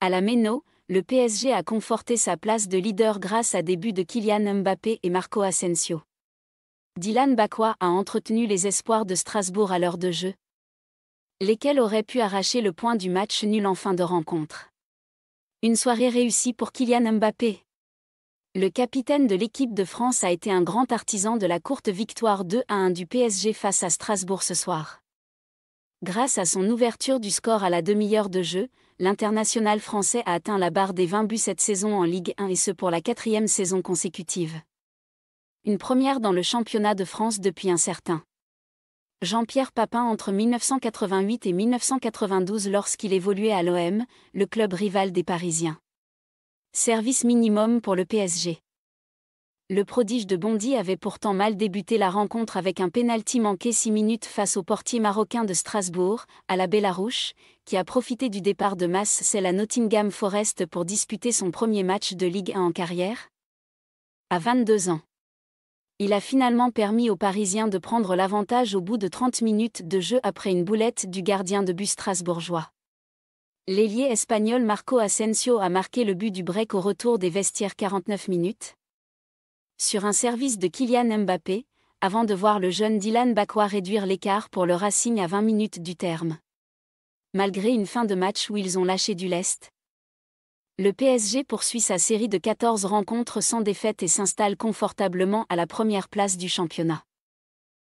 À la Méno, le PSG a conforté sa place de leader grâce à des buts de Kylian Mbappé et Marco Asensio. Dylan Bakwa a entretenu les espoirs de Strasbourg à l'heure de jeu, lesquels auraient pu arracher le point du match nul en fin de rencontre. Une soirée réussie pour Kylian Mbappé. Le capitaine de l'équipe de France a été un grand artisan de la courte victoire 2 à 1 du PSG face à Strasbourg ce soir. Grâce à son ouverture du score à la demi-heure de jeu, l'international français a atteint la barre des 20 buts cette saison en Ligue 1 et ce pour la quatrième saison consécutive. Une première dans le championnat de France depuis un certain. Jean-Pierre Papin entre 1988 et 1992 lorsqu'il évoluait à l'OM, le club rival des Parisiens. Service minimum pour le PSG le prodige de Bondy avait pourtant mal débuté la rencontre avec un pénalty manqué 6 minutes face au portier marocain de Strasbourg, à la Bellarouche, qui a profité du départ de c'est à Nottingham Forest pour disputer son premier match de Ligue 1 en carrière. À 22 ans. Il a finalement permis aux Parisiens de prendre l'avantage au bout de 30 minutes de jeu après une boulette du gardien de but strasbourgeois. L'ailier espagnol Marco Asensio a marqué le but du break au retour des vestiaires 49 minutes sur un service de Kylian Mbappé, avant de voir le jeune Dylan Bakwa réduire l'écart pour le Racing à 20 minutes du terme. Malgré une fin de match où ils ont lâché du lest, le PSG poursuit sa série de 14 rencontres sans défaite et s'installe confortablement à la première place du championnat.